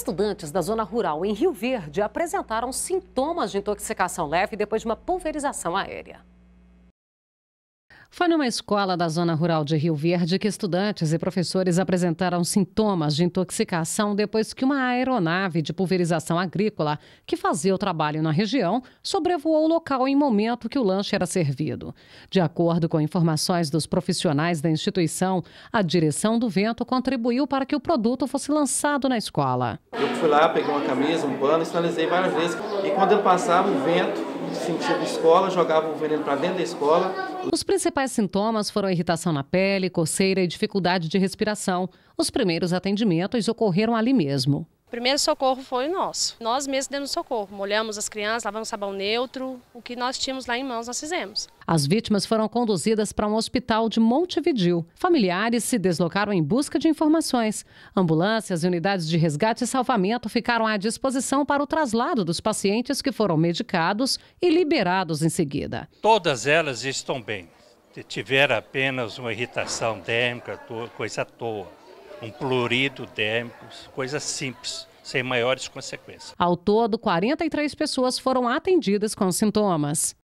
Estudantes da zona rural em Rio Verde apresentaram sintomas de intoxicação leve depois de uma pulverização aérea. Foi numa escola da zona rural de Rio Verde que estudantes e professores apresentaram sintomas de intoxicação depois que uma aeronave de pulverização agrícola que fazia o trabalho na região sobrevoou o local em momento que o lanche era servido. De acordo com informações dos profissionais da instituição, a direção do vento contribuiu para que o produto fosse lançado na escola. Eu fui lá, peguei uma camisa, um pano, sinalizei várias vezes e quando eu passava o vento escola, jogava o veneno para dentro da escola. Os principais sintomas foram irritação na pele, coceira e dificuldade de respiração. Os primeiros atendimentos ocorreram ali mesmo primeiro socorro foi nosso. Nós mesmos demos socorro, molhamos as crianças, lavamos sabão neutro, o que nós tínhamos lá em mãos nós fizemos. As vítimas foram conduzidas para um hospital de Montevidil. Familiares se deslocaram em busca de informações. Ambulâncias e unidades de resgate e salvamento ficaram à disposição para o traslado dos pacientes que foram medicados e liberados em seguida. Todas elas estão bem. Tiveram apenas uma irritação dérmica, coisa à toa um plurido dérmico, coisa simples sem maiores consequências. Ao todo, 43 pessoas foram atendidas com sintomas.